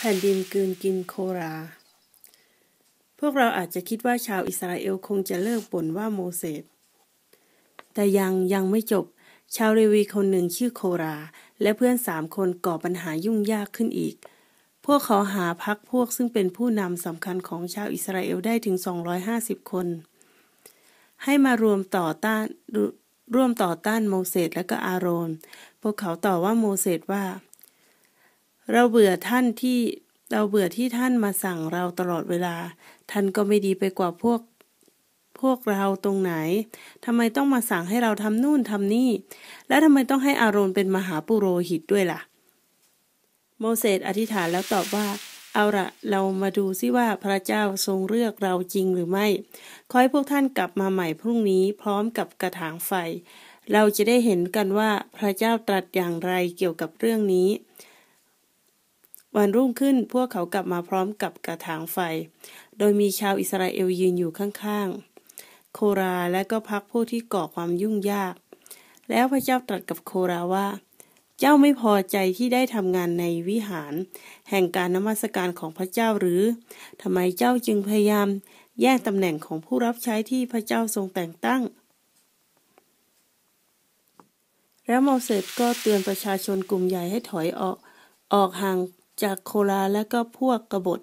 แผ่นดินกืนกินโครา พวกเราอาจจะคิดว่าชาวอิสราเอลคงจะเลิกบ่นว่าโมเสส แต่ยังยังไม่จบ ชาวเลวีคนหนึ่งชื่อโคราและเพื่อนสามคนก่อปัญหายุ่งยากขึ้นอีก พวกเขาหาพักพวกซึ่งเป็นผู้นำสำคัญของชาวอิสราเอลได้ถึง 250 คน ให้มารวมต่อต้านร่วมต่อต้านโมเสสและก็อาโรน พวกเขาต่อว่าโมเสสว่าเราเบื่อท่านที่เราเบื่อที่ท่านมาสั่งเราตลอดเวลา ท่านก็ไม่ดีไปกว่าพวก พวกเราตรงไหนทำไมต้องมาสั่งให้เราทำนู่นทำนี่ และทำไมต้องให้อารอนเป็นมหาปุโรหิตด้วยล่ะโมเสสอธิษฐานแล้วตอบว่า เอาละเรามาดูซิว่าพระเจ้าทรงเลือกเราจริงหรือไม่ขอให้พวกท่านกลับมาใหม่พรุ่งนี้ พร้อมกับกระถางไฟเราจะได้เห็นกันว่าพระเจ้าตรัสอย่างไรเกี่ยวกับเรื่องนี้วันรุ่งขึ้นพวกเขากลับมาพร้อมกับกระถางไฟ โดยมีชาวอิสราเอลยืนอยู่ข้างๆ โครา และก็พักผู้ที่ก่อความยุ่งยาก แล้วพระเจ้าตรัสกับโคราว่า เจ้าไม่พอใจที่ได้ทำงานในวิหาร แห่งการนมัสการของพระเจ้าหรือ ทำไมเจ้าจึงพยายาม แย่งตำแหน่งของผู้รับใช้ที่พระเจ้าทรงแต่งตั้ง แล้วโมเสสก็เตือนประชาชนกลุ่มใหญ่ให้ถอยออก ออกห่างจากโคลาและก็พวกกบฏ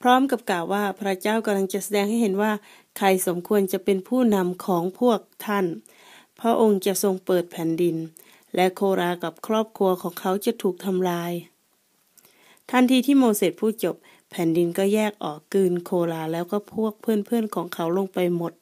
พร้อมกับกล่าวว่าพระเจ้ากำลังจะแสดงให้เห็นว่า ใครสมควรจะเป็นผู้นำของพวกท่านพระองค์จะทรงเปิดแผ่นดิน และโครากับครอบครัวของเขาจะถูกทำลาย ทันทีที่โมเสสพูดจบ แผ่นดินก็แยกออกกืนโคลาแล้วก็พวกเพื่อนๆของเขาลงไปหมด